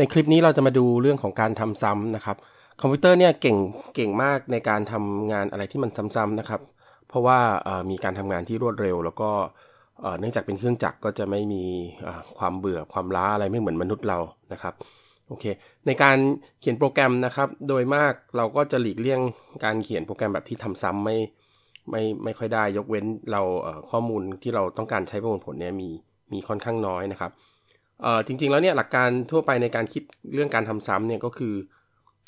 ในคลิปนี้เราจะมาดูเรื่องของการทำซ้ำนะครับ คอมพิวเตอร์เนี่ยเก่งเก่งมากในการทำงานอะไรที่มันซ้ำ ๆนะครับ เพราะว่ามีการทำงานที่รวดเร็วแล้วก็เนื่องจากเป็นเครื่องจักรก็จะไม่มีความเบื่อความล้าอะไรไม่เหมือนมนุษย์เรานะครับโอเค ในการเขียนโปรแกรมนะครับ โดยมากเราก็จะหลีกเลี่ยงการเขียนโปรแกรมแบบที่ทำซ้ำไม่ไม่ไม่ค่อยได้ยกเว้นเราข้อมูลที่เราต้องการใช้ประมวลผลเนี่ยมีมีค่อนข้างน้อยนะครับเอ่อจริง ๆแล้วเนี่ยหลักการทั่วไปในการคิดเรื่องการทำซ้ำเนี่ยก็คือ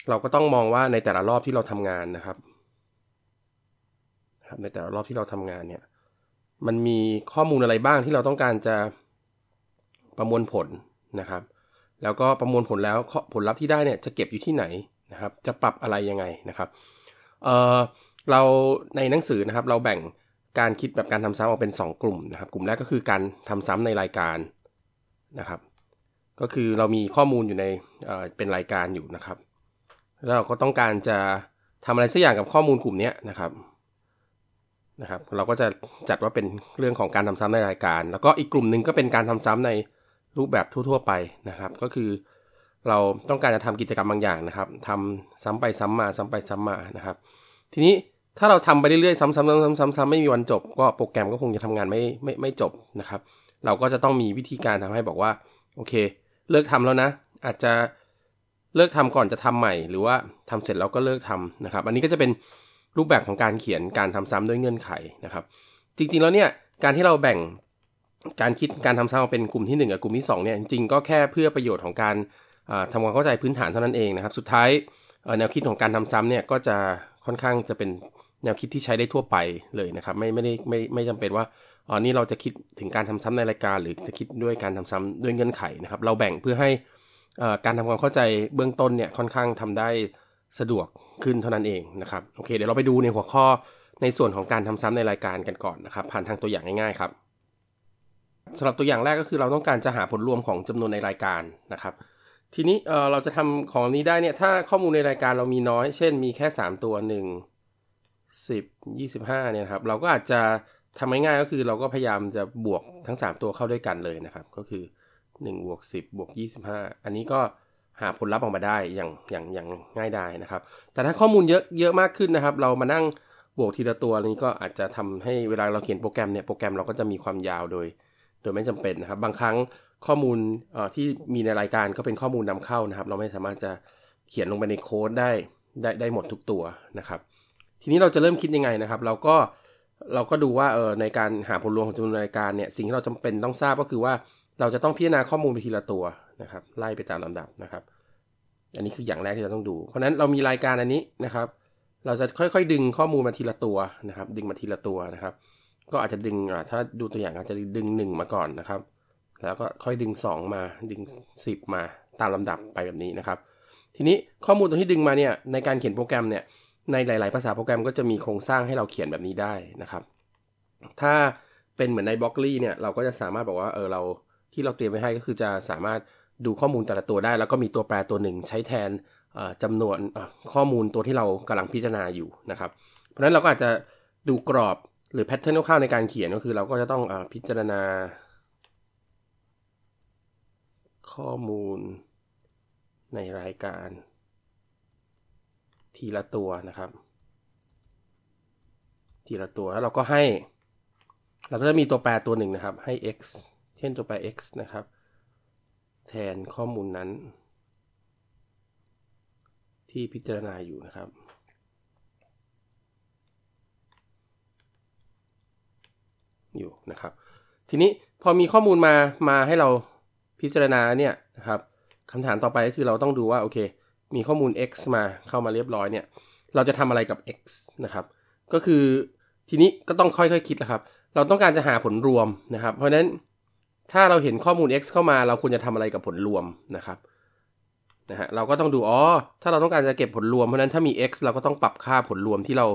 เราก็ต้องมองว่าในแต่ละรอบที่เราทำงานนะครับในแต่ละรอบที่เราทำงานเนี่ย มันมีข้อมูลอะไรบ้างที่เราต้องการจะประมวลผลนะครับ แล้วก็ประมวลผลแล้วผลลัพธ์ที่ได้เนี่ยจะเก็บอยู่ที่ไหนนะครับ จะปรับอะไรยังไงนะครับเอ่อเราในหนังสือนะครับ เราแบ่งการคิดแบบการทำซ้ำออกเป็น 2 กลุ่มนะครับ กลุ่มแรกก็คือการทำซ้ำในรายการนะครับก็คือเรามีข้อมูลอยู่ในเป็นรายการอยู่นะครับ แล้วเราก็ต้องการจะทำอะไรสักอย่างกับข้อมูลกลุ่มนี้นะครับนะครับ เราก็จะจัดว่าเป็นเรื่องของการทำซ้ำในรายการ แล้วก็อีกกลุ่มหนึ่งก็เป็นการทำซ้ำในรูปแบบทั่วๆไปนะครับ ก็คือเราต้องการจะทำกิจกรรมบางอย่างนะครับ ทำซ้ำไปซ้ำมาซ้ำไปซ้ำมานะครับ ทีนี้ถ้าเราทำไป เรื่อยๆซ้ำๆๆๆๆไม่มีวันจบ ก็โปรแกรมก็คงจะทำงานไม่ไม่ไม่จบนะครับ เราก็จะต้องมีวิธีการทำให้บอกว่าโอเคเลิกทำแล้วนะ อาจจะเลิกทำก่อนจะทำใหม่ หรือว่าทำเสร็จแล้วก็เลิกทำนะครับ อันนี้ก็จะเป็นรูปแบบของการเขียนการทำซ้ำด้วยเงื่อนไขนะครับ จริง ๆแล้วเนี่ยการที่เราแบ่งการคิดการทำซ้ำเป็นกลุ่มที่ 1 กับกลุ่มที่2เนี่ยจริงๆก็แค่เพื่อประโยชน์ของการทำความเข้าใจพื้นฐานเท่านั้นเองนะครับ สุดท้ายแนวคิดของการทำซ้ำเนี่ยก็จะค่อนข้างจะเป็นแนวคิดที่ใช้ได้ทั่วไปเลยนะครับ ไม่ไม่ได้ไม่ไม่จำเป็นว่าอ๋อนี่เราจะคิดถึงการทำซ้ำในรายการ หรือจะคิดด้วยการทำซ้ำด้วยเงื่อนไขนะครับ เราแบ่งเพื่อให้การทำความเข้าใจเบื้องต้นเนี่ยค่อนข้างทำได้สะดวกขึ้นเท่านั้นเองนะครับโอเคเดี๋ยวเราไปดูในหัวข้อในส่วนของการทำซ้ำในรายการกันก่อนนะครับ ผ่านทางตัวอย่างง่ายๆครับสำหรับตัวอย่างแรกก็คือเราต้องการจะหาผลรวมของจำนวนในรายการนะครับ ทีนี้เเราจะทำของนี้ได้เนี่ยถ้าข้อมูลในรายการเรามีน้อย เช่น มีแค่3ตัว1 10 25เนี่ยครับ เราก็อาจจะทำง่ายๆก็คือเราก็พยายามจะบวกทั้ง 3 ตัวเข้าด้วยกันเลยนะครับ ก็คือ1บวกสิบวก้าอันนี้ก็หาผลลัพธ์ออกมาได้อย่างอย่างอย่างง่ายได้นะครับ แต่ถ้าข้อมูลเยอะเยอะมากขึ้นนะครับ เรามานั่งบวกทีละตัวนี้ก็อาจจะทำให้เวลาเราเขียนโปรแกรมเนี่ยโปรแกรมเราก็จะมีความยาวโดย โดยไม่จำเป็นนะครับบางครั้งข้อมูลที่มีในรายการก็เป็นข้อมูลนำเข้านะครับ เราไม่สามารถจะเขียนลงไปในโค้ดได้ ได้ได้หมดทุกตัวนะครับทีนี้เราจะเริ่มคิดยังไงนะครับ เราก็เราก็ดูว่าเออในการหาผลรวมของจำนวนรายการเนี่ย สิ่งที่เราจำเป็นต้องทราบก็คือว่าเราจะต้องพิจารณาข้อมูลไปทีละตัวนะครับ ไล่ไปตามลำดับนะครับ อันนี้คืออย่างแรกที่เราต้องดู เพราะนั้นเรามีรายการอันนี้นะครับ เราจะค่อยๆดึงข้อมูลมาทีละตัวนะครับ ดึงมาทีละตัวนะครับ ก็อาจจะดึงถ้าดูตัวอย่างอาจจะดึงหนึ่งมาก่อนนะครับ แล้วก็ค่อยดึง2มาดึง10มาตามลำดับไปแบบนี้นะครับทีนี้ข้อมูลตัวที่ดึงมาเนี่ยในการเขียนโปรแกรมเนี่ยในหลาย ๆ ภาษาโปรแกรมก็จะมีโครงสร้างให้เราเขียนแบบนี้ได้นะครับ ถ้าเป็นเหมือนในบล็อกลี่เนี่ยเราก็จะสามารถบอกว่าเออเราที่เราเตรียมไว้ให้ก็คือจะสามารถดูข้อมูลแต่ละตัวได้ แล้วก็มีตัวแปรตัวหนึ่งใช้แทนจำนวนข้อมูลตัวที่เรากำลังพิจารณาอยู่นะครับ เพราะฉะนั้นเราก็อาจจะดูกรอบหรือแพทเทิร์นคร่าวๆในการเขียนก็คือ เราก็จะต้องอพิจารณา ข้อมูล ในรายการทีละตัวนะครับทีละตัวแล้วเราก็ให้ เราก็จะมีตัวแปรตัวหนึ่งนะครับ ให้ x เช่นตัวแปร x นะครับแทนข้อมูลนั้นที่พิจารณาอยู่นะครับอยู่นะครับทีนี้พอมีข้อมูลมามาให้เราพิจารณาเนี่ยนะครับคำถามต่อไปก็คือเราต้องดูว่าโอเคมีข้อมูล x มาเข้ามาเรียบร้อยเนี่ย เราจะทำอะไรกับ x นะครับ ก็คือทีนี้ก็ต้องค่อยๆคคิดนะครับ เราต้องการจะหาผลรวมนะครับ เพราะนั้นถ้าเราเห็นข้อมูล x เข้ามา เราควรจะทำอะไรกับผลรวมนะครับ นะฮะ เราก็ต้องดู อ๋อ ถ้าเราต้องการจะเก็บผลรวม เพราะนั้นถ้ามี x เราก็ต้องปรับค่าผลรวมที่เรา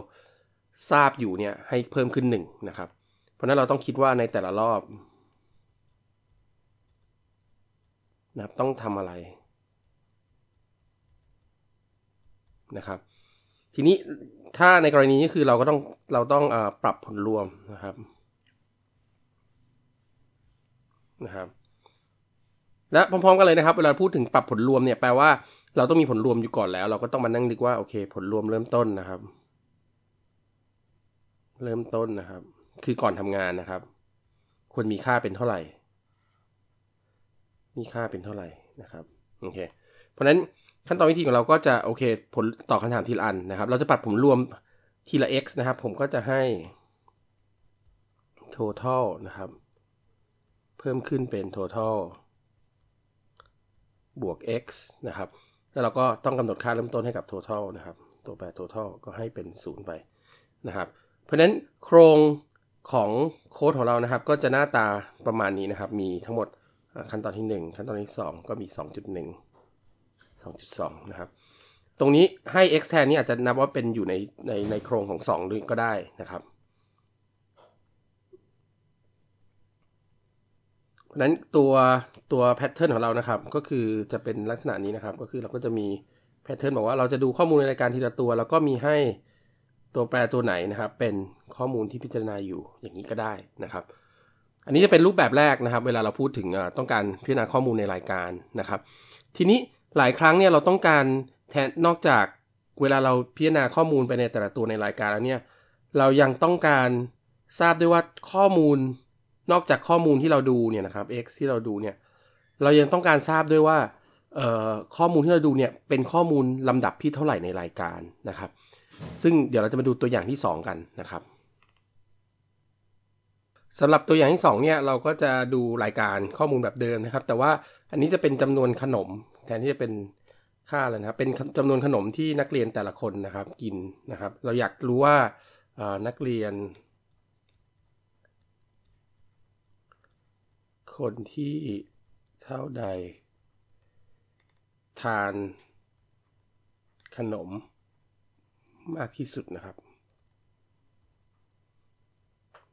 ทราบอยู่เนี่ยให้เพิ่มขึ้น1นะครับ เพราะนั้นเราต้องคิดว่าในแต่ละรอบนะครับต้องทำอะไรนะครับ ทีนี้ถ้าในกรณีนี้คือเราก็ต้องเราต้องอปรับผลรวมนะครับนะครับ และพร้อมๆกันเลยนะครับเวลาพูดถึงปรับผลรวมเนี่ยแปลว่าเราต้องมีผลรวมอยู่ก่อนแล้ว เราก็ต้องมานั่งนึกว่าโอเคผลรวมเริ่มต้นนะครับ เริ่มต้นนะครับ คือก่อนทำงานนะครับควรมีค่าเป็นเท่าไหร่ มีค่าเป็นเท่าไหร่นะครับโอเค เพราะฉะนั้นขั้นตอนวิธีของเราก็จะ โอเคผลต่อคำถามทีละอันนะครับ เราจะปัดผมรวมทีละ x นะครับ ผมก็จะให้ total นะครับ เพิ่มขึ้นเป็น total บวก x นะครับ แล้วเราก็ต้องกำหนดค่าเริ่มต้นให้กับ total นะครับ ตัวแปร total ก็ให้เป็น 0 ไปนะครับ เพราะนั้นโครงของโค้ดของเรานะครับ ก็จะหน้าตาประมาณนี้นะครับ มีทั้งหมดขั้นตอนที่ 1 ขั้นตอนที่ 2 ก็มี 2.1 2.2นะครับตรงนี้ให้ x แทนนี้อาจจะนับว่าเป็นอยู่ในในในโครงของ2ด้วยก็ได้นะครับ เพราะนั้นตัวตัวแพทเทิร์นของเรานะครับก็คือจะเป็นลักษณะนี้นะครับ ก็คือเราก็จะมีแพทเทิร์นบอกว่า เราจะดูข้อมูลในรายการทีละตัว แล้วก็มีให้ตัวแปรตัวไหนนะครับ เป็นข้อมูลที่พิจารณาอยู่อย่างนี้ก็ได้นะครับ อันนี้จะเป็นรูปแบบแรกนะครับ เวลาเราพูดถึงต้องการพิจารณาข้อมูลในรายการนะครับ ทีนี้หลายครั้งเนี่ยเราต้องการแทนนอกจากเวลาเราพิจารณาข้อมูลไปในแต่ละตัวในรายการแล้วเนี่ยเรายังต้องการทราบด้วยว่าข้อมูลนอกจากข้อมูลที่เราดูเนี่ยนะครับ x ที่เราดูเนี่ยเรายังต้องการทราบด้วยว่าข้อมูลที่เราดูเนี่ยเป็นข้อมูลลำดับที่เท่าไหร่ในรายการนะครับ ซึ่งเดี๋ยวเราจะมาดูตัวอย่างที่ 2 กันนะครับสำหรับตัวอย่างที่2เนี่ยเราก็จะดูรายการข้อมูลแบบเดิมนะครับ แต่ว่าอันนี้จะเป็นจำนวนขนมแทนที่จะเป็นค่าอะไรนะครับ เป็นจำนวนขนมที่นักเรียนแต่ละคนนะครับกินนะครับ เราอยากรู้ว่านักเรียน คนที่เท่าใด ทาน ขนมมากที่สุดนะครับ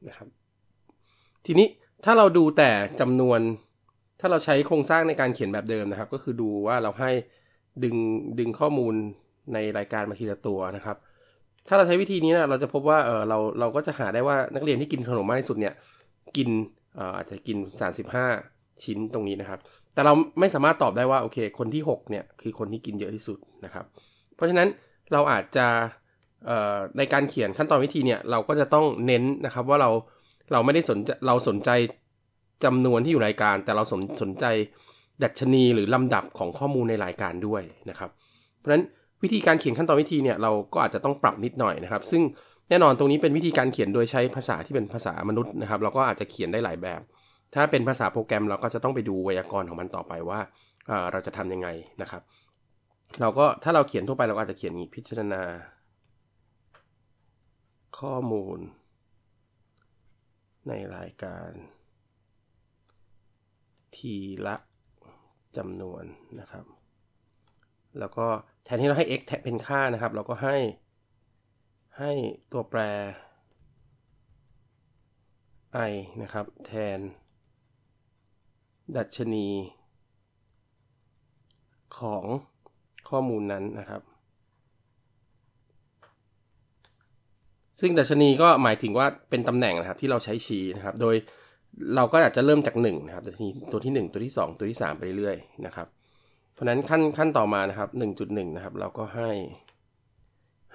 นะครับ ทีนี้ถ้าเราดูแต่จำนวนถ้าเราใช้โครงสร้างในการเขียนแบบเดิมนะครับ ก็คือดูว่าเราให้ดึงดึงข้อมูลในรายการมาทีละตัวนะครับ ถ้าเราใช้วิธีนี้นะเราจะพบว่าเออเราเราก็จะหาได้ว่านักเรียนที่กินขนมมากที่สุดเนี่ยกินออาจจะกิน 35 ชิ้นตรงนี้นะครับ แต่เราไม่สามารถตอบได้ว่าโอเค คนที่ 6 เนี่ยคือคนที่กินเยอะที่สุดนะครับ เพราะฉะนั้นเราอาจจะในการเขียนขั้นตอนวิธีเนี่ยเราก็จะต้องเน้นนะครับว่าเราเราไม่ได้สนเราสนใจจำนวนที่อยู่รายการ แต่เราสนสนใจดัชนีหรือลำดับของข้อมูลในรายการด้วยนะครับ เพราะฉะนั้นวิธีการเขียนขั้นตอนวิธีเนี่ยเราก็อาจจะต้องปรับนิดหน่อยนะครับ ซึ่งแน่นอนตรงนี้เป็นวิธีการเขียนโดยใช้ภาษาที่เป็นภาษามนุษย์นะครับ เราก็อาจจะเขียนได้หลายแบบ ถ้าเป็นภาษาโปรแกรมเราก็จะต้องไปดูไวยากรณ์ของมันต่อไปว่าเราจะทํำยังไงนะครับ เราก็ถ้าเราเขียนทั่วไปเราอาจจะเขียนนี้พิจารณา ข้อมูล ในรายการทีละจำนวนนะครับ แล้วก็แทนที่เราให้ x เป็นค่านะครับ เราก็ให้ให้ตัวแปร i นะครับ แทนดัชนีของข้อมูลนั้นนะครับ ซึ่งดัชนีก็หมายถึงว่าเป็นตำแหน่งนะครับที่เราใช้ชี้นะครับ โดยเราก็อาจจะเริ่มจากหนึ่งนะครับตัวที่ตัวที่งตัวที่สองตัวที่สามไปเรื่อยๆนะครับ เพราะนั้นขั้นขั้นต่อมานะครับหนึ่งจุดหนะครับ เราก็ให้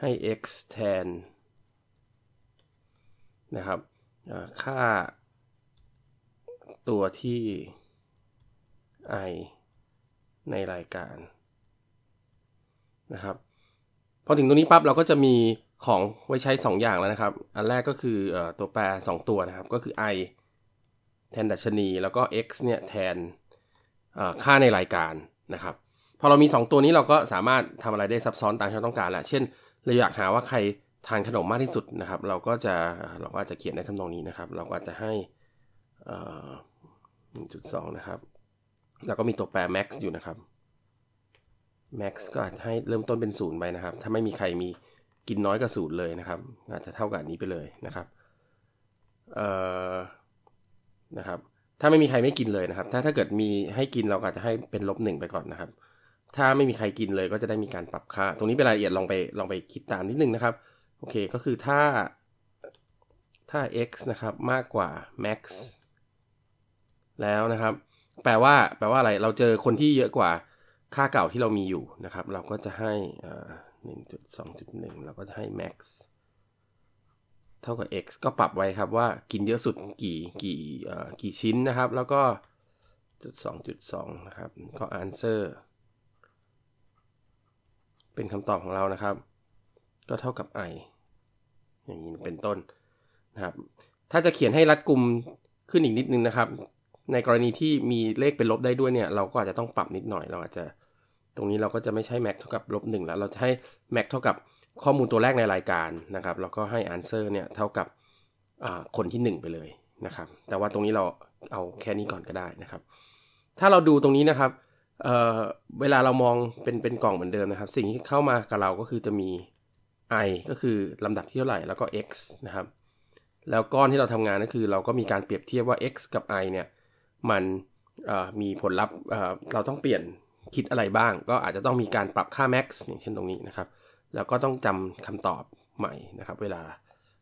ให้ x แทนนะครับค่าตัวที่ i ในรายการ นะครับ พอถึงตรงนี้ปั๊บเราก็จะมีของไว้ใช้ 2 อย่างแล้วนะครับ อันแรกก็คือตัวแปร 2 ตัวนะครับ ก็คือ i แทนดัชนีแล้วก็ x เนี่ยแทนค่าในรายการนะครับพอเรามี 2 ตัวนี้เราก็สามารถทำอะไรได้ซับซ้อนตามที่เราต้องการแหละเช่น เราอยากหาว่าใครทานขนมมากที่สุดนะครับ เราก็จะเราก็จะเขียนในทำนองนี้นะครับเราก็จะให้หนึ่งจุดสองนะครับ แล้วก็มีตัวแปร max อยู่นะครับ max ก็อาจจะให้เริ่มต้นเป็นศูนย์ไปนะครับถ้าไม่มีใครมีกินน้อยกว่าศูนย์เลยนะครับอาจจะเท่ากับนี้ไปเลยนะครับเอ่อนะครับ ถ้าไม่มีใครไม่กินเลยนะครับ ถ้าถ้าเกิดมีให้กินเราก็จะให้เป็นลบหนึ่งไปก่อนนะครับ ถ้าไม่มีใครกินเลยก็จะได้มีการปรับค่า ตรงนี้เป็นรายละเอียดลองไปลองไปคิดตามนิดนึงนะครับ โอเคก็คือถ้าถ้า x นะครับมากกว่า max แล้วนะครับ แปลว่าแปลว่าอะไร เราเจอคนที่เยอะกว่าค่าเก่าที่เรามีอยู่นะครับ เราก็จะให้หนึ่งจุดสองจุดหนึ่งเราก็จะให้ max เท่ากับ x ก็ปรับไว้ครับว่ากินเยอะสุดกี่กี่กี่ชิ้นนะครับแล้วก็จุดสองจุดสองนะครับก็ answer เป็นคำตอบของเรานะครับ ก็เท่ากับ i อย่างนี้เป็นต้นนะครับถ้าจะเขียนให้รัดกลุ่มขึ้นอีกนิดนึงนะครับ ในกรณีที่มีเลขเป็นลบได้ด้วยเนี่ยเราก็อาจจะต้องปรับนิดหน่อยเรา อาจจะตรงนี้เราก็จะไม่ใช่ max เท่ากับลบหนึ่งแล้วเราจะให้ max เท่ากับข้อมูลตัวแรกในรายการนะครับแล้วก็ให้อนเซอร์เนี่ยเท่ากับคนที่ 1 ไปเลยนะครับแต่ว่าตรงนี้เราเอาแค่นี้ก่อนก็ได้นะครับถ้าเราดูตรงนี้นะครับเเวลาเรามองเป็นเป็นกล่องเหมือนเดิมนะครับ สิ่งที่เข้ามากับเราก็คือจะมี i ก็คือลำดับที่เท่าไหร่แล้วก็ x นะครับแล้วก้อนที่เราทำงานก็คือ เราก็มีการเปรียบเทียบว่า x กับ i เนี่ยมันมีผลลัพธ์เราต้องเปลี่ยนคิดอะไรบ้าง ก็อาจจะต้องมีการปรับค่า max อย่างเช่นตรงนี้นะครับแล้วก็ต้องจำคำตอบใหม่นะครับ เวลา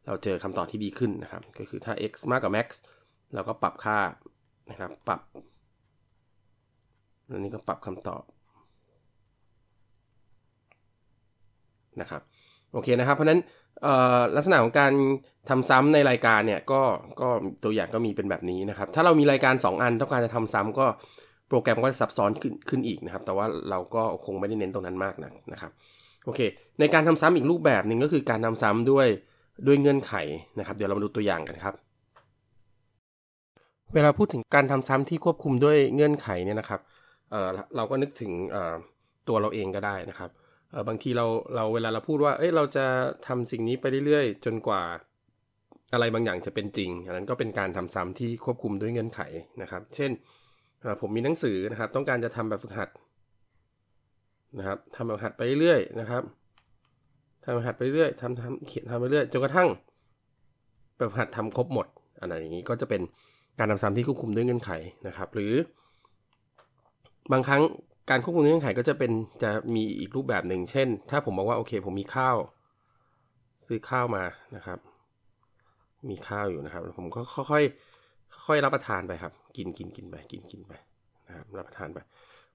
เราเจอคำตอบที่ดีขึ้นนะครับ ก็คือถ้า x มากกว่า max เราก็ปรับค่านะครับ ปรับแล้วนี้ก็ปรับคำตอบนะครับโอเคนะครับ เพราะนั้นลักษณะของการทำซ้ำในรายการเนี่ยก็ก็ตัวอย่างก็มีเป็นแบบนี้นะครับ ถ้าเรามีรายการ 2 อันต้องการจะทำซ้ำ ก็โปรแกรมก็จะซับซ้อนขึ้นขึ้นอีกนะครับ แต่ว่าเราก็คงไม่ได้เน้นตรงนั้นมากนะนะครับโอเคในการทำซ้ำอีกรูปแบบหนึ่งก็คือการทำซ้ำด้วยด้วยเงื่อนไขนะครับ เดี๋ยวเรามาดูตัวอย่างกันครับ เวลาพูดถึงการทำซ้ำที่ควบคุมด้วยเงื่อนไขเนี่ยนะครับเเราก็นึกถึงตัวเราเองก็ได้นะครับบางทีเราเราเวลาเราพูดว่าเอ้ยเราจะทำสิ่งนี้ไปเรื่อยๆ จนกว่าอะไรบางอย่างจะเป็นจริงอันนั้นก็เป็นการทำซ้ำที่ควบคุมด้วยเงื่อนไขนะครับ เช่นผมมีหนังสือนะครับต้องการจะทำแบบฝึกหัดนะครับทำแบบหัดไปเรื่อยนะครับทำแบบหัดไปเรื่อยทำทำเขียนทำไปเรื่อยจนกระทั่งแบบหัดทำครบหมด อันนี้ก็จะเป็นการทำซ้ำที่ควบคุมด้วยเงื่อนไขนะครับหรือ บางครั้งการควบคุมเงื่อนไขก็จะเป็นจะมีอีกรูปแบบหนึ่งเช่น ถ้าผมบอกว่าโอเค ผมมีข้าว ซื้อข้าวมานะครับ มีข้าวอยู่นะครับ ผมก็ค่อยๆค่อยรับประทานไปครับ กินกินกินไปกินกินไปนะครับรับประทานไป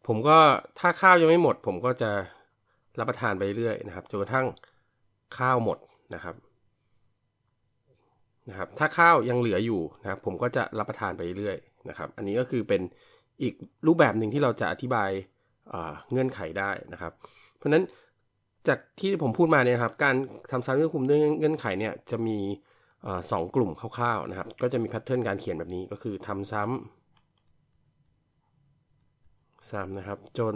ผมก็ถ้าข้าวยังไม่หมด ผมก็จะรับประทานไปเรื่อยนะครับจนกระทั่งข้าวหมดนะครับนะครับถ้าข้าวยังเหลืออยู่นะครับผมก็จะรับประทานไปเรื่อยนะครับ อันนี้ก็คือเป็นอีกรูปแบบหนึ่งที่เราจะอธิบายเงื่อนไขได้นะครับ เพราะฉะนั้นจากที่ผมพูดมาเนี่ยครับ การทำซ้ำเรื่องคุมด้วยเงื่อนไขเนี่ย จะมีสองกลุ่มคร่าวๆนะครับ ก็จะมีแพทเทิร์นการเขียนแบบนี้ก็คือทำซ้ำ3นะครับจน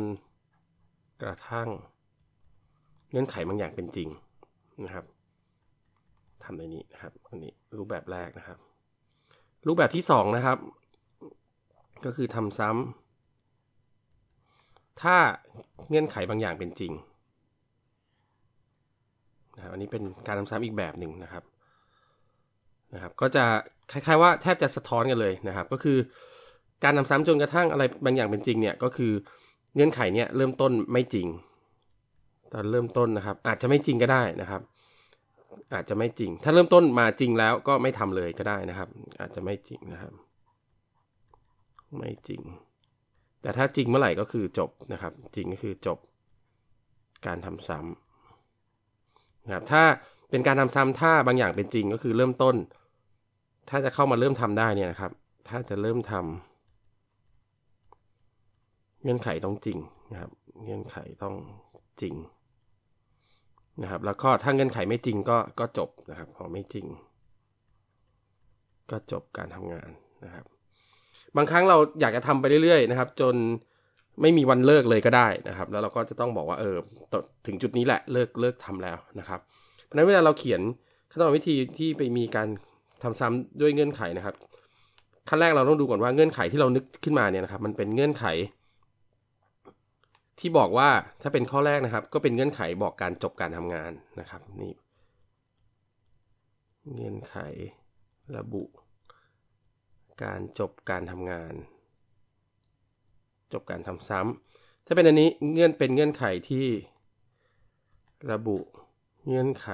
กระทั่ง เงื่อนไขบางอย่างเป็นจริงนะครับทำในนี้นะครับอันนี้รูปแบบแรกนะครับ รูปแบบที่2นะครับ ก็คือทำซ้ำถ้าเงื่อนไขบางอย่างเป็นจริงนะครับอันนี้เป็นการทำซ้ำอีกแบบหนึ่งนะครับนะครับ ก็จะคล้ายๆว่าแทบจะสะท้อนกันเลยนะครับ ก็คือการทำซ้ำจนกระทั่งอะไรบางอย่างเป็นจริง เนี่ยก็คือเงื่อนไขเนี่ยเริ่มต้นไม่จริง ตอนเริ่มต้นนะครับ อาจจะไม่จริงก็ได้นะครับ อาจจะไม่จริง ถ้าเริ่มต้นมาจริงแล้วก็ไม่ทำเลยก็ได้นะครับ อาจจะไม่จริงนะครับ ไม่จริง แต่ถ้าจริงเมื่อไหร่ก็คือจบนะครับ จริงก็คือจบการทำซ้ำนะครับ ถ้าเป็นการทำซ้ำถ้าบางอย่างเป็นจริงก็คือเริ่มต้น ถ้าจะเข้ามาเริ่มทำได้เนี่ยนะครับ ถ้าจะเริ่มทำเงื่อนไขต้องจริงนะครับ เงื่อนไขต้องจริงนะครับแล้วก็ถ้าเงื่อนไขไม่จริงก็ก็จบนะครับพอไม่จริง ก็จบการทำงานนะครับ บางครั้งเราอยากจะทำไปเรื่อยๆ นะครับ จนไม่มีวันเลิกเลยก็ได้นะครับ แล้วเราก็จะต้องบอกว่าเออถึงจุดนี้แหละเลิกเลิกทำแล้วนะครับเพราะนั้นเวลาเราเขียนขั้นตอนวิธีที่ไปมีการทำซ้ำด้วยเงื่อนไขนะครับ ขั้นแรกเราต้องดูก่อนว่าเงื่อนไขที่เรานึกขึ้นมาเนี่ยนะครับ มันเป็นเงื่อนไขที่บอกว่าถ้าเป็นข้อแรกนะครับก็เป็นเงื่อนไขบอกการจบการทำงานนะครับนี่เงื่อนไขระบุ การจบการทำงาน จบการทำซ้ำถ้าเป็นอันนี้เงื่อนเป็นเงื่อนไขที่ระบุเงื่อนไข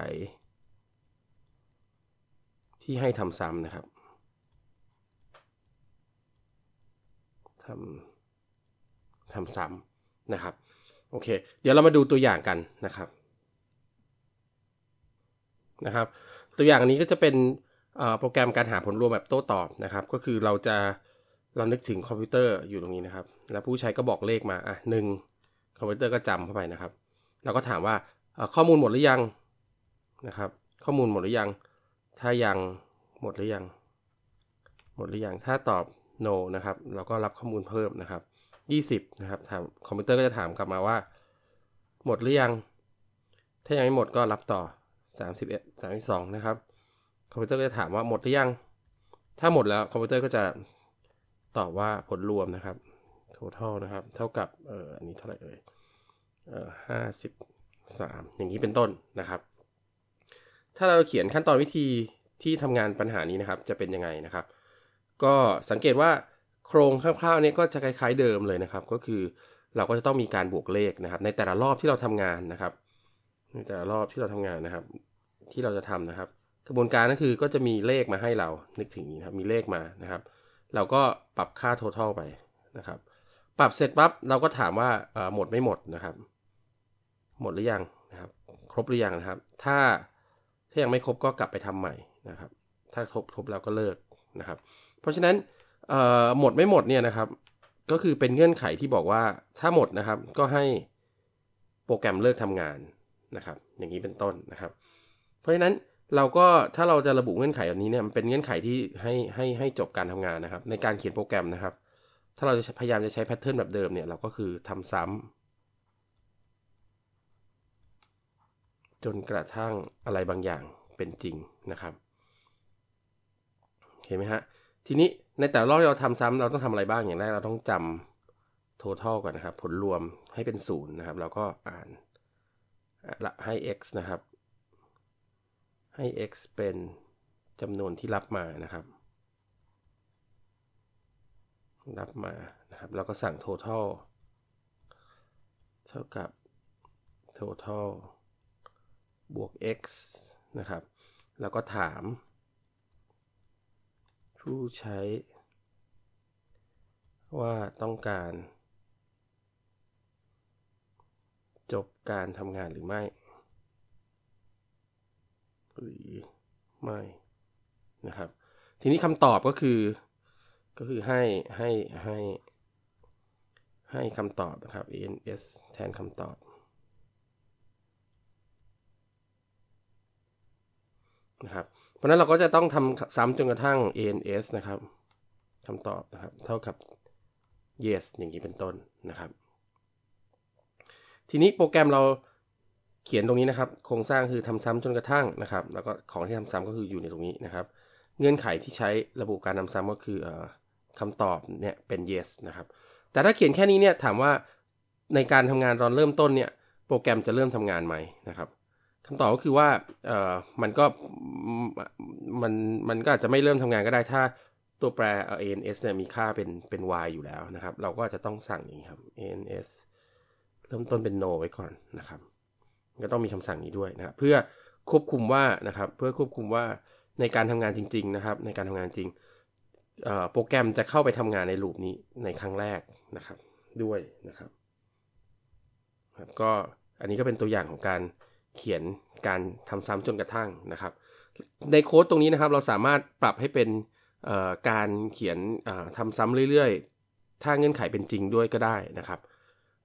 ที่ให้ทำซ้ำนะครับทำทำซ้ำนะครับโอเค เดี๋ยวเรามาดูตัวอย่างกันนะครับนะครับ ตัวอย่างนี้ก็จะเป็นโปรแกรมการหาผลรวมแบบโต้ตอบนะครับ ก็คือเราจะเรานึกถึงคอมพิวเตอร์อยู่ตรงนี้นะครับ แล้วผู้ใช้ก็บอกเลขมาอ่ะหนึ่งคอมพิวเตอร์ก็จำเข้าไปนะครับแล้วก็ถามว่าข้อมูลหมดหรือยังนะครับ ข้อมูลหมดหรือยังถ้ายังหมดหรือยัง หมดหรือยังถ้าตอบ no นะครับเราก็รับข้อมูลเพิ่มนะครับ20นะครับถามคอมพิวเตอร์ก็จะถามกลับมาว่า หมดหรือยังถ้ายังไม่หมดก็รับต่อ31 32นะครับ คอมพิวเตอร์ก็จะถามว่าหมดหรือยังถ้าหมดแล้วคอมพิวเตอร์ก็จะตอบว่าผลรวมนะครับ total นะครับ เท่ากับเอออันนี้เท่าไหร่เอ่ยเอ่อห้าสิบสามอย่างนี้เป็นต้นนะครับ ถ้าเราเขียนขั้นตอนวิธีที่ทำงานปัญหานี้นะครับจะเป็นยังไงนะครับ ก็สังเกตว่าครงคร่าวๆนี้ก็จะคล้ายๆเดิมเลยนะครับ ก็คือเราก็จะต้องมีการบวกเลขนะครับ ในแต่ละรอบที่เราทำงานนะครับในแต่ละรอบที่เราทำงานนะครับ ที่เราจะทำนะครับ กระบวนการก็คือก็จะมีเลขมาให้เรานึกถึงนี้ครับมีเลขมานะครับ เราก็ปรับค่า total ไปนะครับ ปรับเสร็จปั๊บเราก็ถามว่าหมดไม่หมดนะครับ หมดหรือยังนะครับ ครบหรือยังนะครับ ถ้าถ้ายังไม่ครบก็กลับไปทำใหม่นะครับ ถ้าทบทบแล้วก็เลิกนะครับ เพราะฉะนั้นหมดไม่หมดเนี่ยนะครับ ก็คือเป็นเงื่อนไขที่บอกว่าถ้าหมดนะครับ ก็ให้โปรแกรมเลิกทำงานนะครับ อย่างนี้เป็นต้นนะครับ เพราะฉะนั้นเราก็ถ้าเราจะระบุเงื่อนไขแบบนี้เนี่ยมันเป็นเงื่อนไขที่ให้ให้ให้จบการทำงานนะครับ ในการเขียนโปรแกรมนะครับ ถ้าเราจะพยายามจะใช้แพทเทิร์นแบบเดิมเนี่ย เราก็คือทำซ้ำ จนกระทั่งอะไรบางอย่างเป็นจริงนะครับโอเคไหมฮะทีนี้ในแต่ละรอบที่เราทำซ้ำเราต้องทำอะไรบ้างอย่างแรกเราต้องจำ total ก่อนนะครับ ผลรวมให้เป็นศูนย์นะครับเราก็อ่านให้ x นะครับให้ x เป็นจำนวนที่รับมานะครับรับมานะครับแล้วก็สั่ง total เท่ากับ total บวก x นะครับแล้วก็ถามผู้ใช้ว่าต้องการจบการทำงานหรือไม่หรือไม่นะครับ ทีนี้คำตอบก็คือ ก็คือให้ให้ให้ให้คำตอบนะครับ e n s แทนคำตอบนะครับราะนั้นเราก็จะต้องทำซ้ำจนกระทั่ง ans นะครับคำตอบนะครับ เท่ากับ yes อย่างนี้เป็นต้นนะครับ ทีนี้โปรแกรมเราเขียนตรงนี้นะครับโครงสร้างคือทำซ้ำจนกระทั่งนะครับ แล้วก็ของที่ทำซ้ำก็คืออยู่ในตรงนี้นะครับ เงื่อนไขที่ใช้ระบุการทำซ้ำก็คือคำตอบเนี่ยเป็น yes นะครับแต่ถ้าเขียนแค่นี้เนี่ยถามว่าในการทำงานตอนเริ่มต้นเนี่ยโปรแกรมจะเริ่มทำงานไหมนะครับคำตอบก็คือว่าเออมันก็ มัน มันก็อาจจะไม่เริ่มทำงานก็ได้ ถ้าตัวแปร ans เนี่ยมีค่าเป็น เป็น y อยู่แล้วนะครับ เราก็จะต้องสั่งอย่างนี้ครับ ans เริ่มต้นเป็น no ไว้ก่อนนะครับ ก็ต้องมีคำสั่งนี้ด้วยนะครับ เพื่อควบคุมว่า นะครับ เพื่อควบคุมว่าในการทำงานจริง ๆ นะครับ ในการทำงานจริง โปรแกรมจะเข้าไปทำงานในลูปนี้ในครั้งแรกนะครับ ด้วยนะครับ ก็ อันนี้ก็เป็นตัวอย่างของการเขียนการทำซ้ำจนกระทั่งนะครับ ในโค้ดตรงนี้นะครับ เราสามารถปรับให้เป็นการเขียนทำซ้ำเรื่อยๆถ้าเงื่อนไขเป็นจริงด้วยก็ได้นะครับ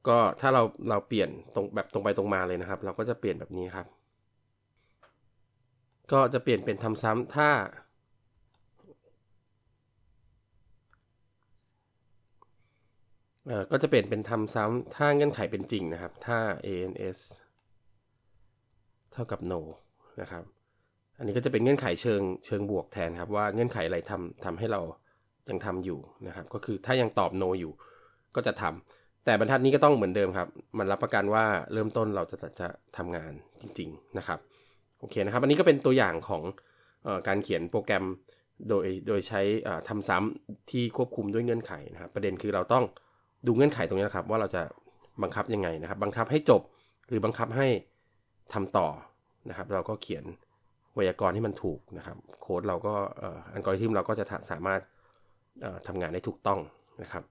ก็ถ้าเราเราเปลี่ยนตรงแบบตรงไปตรงมาเลยนะครับ เราก็จะเปลี่ยนแบบนี้ครับ ก็จะเปลี่ยนเป็นทำซ้ำถ้าก็จะเปลี่ยนเป็นทำซ้ำถ้า เงื่อนไขเป็นจริงนะครับ ถ้า ANS ท่ากับ no นะครับ อันนี้ก็จะเป็นเงื่อนไขเชิงเชิงบวกแทนครับ ว่าเงื่อนไขอะไรทำทำให้เรายังทำอยู่นะครับ ก็คือถ้ายังตอบ no อยู่ก็จะทำ แต่บรรทัดนี้ก็ต้องเหมือนเดิมครับมันรับประกันว่าเริ่มต้นเราจะจะทำงานจริง ๆนะครับโอเคนะครับ อันนี้ก็เป็นตัวอย่างของอการเขียนโปรแกรมโดยโดยใช้ทำซ้ำที่ควบคุมด้วยเงื่อนไขนะครับ ประเด็นคือเราต้องดูเงื่อนไขตรงนี้นครับ ว่าเราจะบังคับยังไงนะครับ บังคับให้จบหรือบังคับให้ทำต่อนะครับเราก็เขียนไวยากรณ์ที่มันถูกนะครับโค้ดเราก็อัลกอริทึมเราก็จะสามารถทำงานได้ถูกต้องนะครับ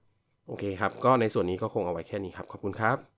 โอเคครับ ก็ในส่วนนี้ก็คงเอาไว้แค่นี้ครับ ขอบคุณครับ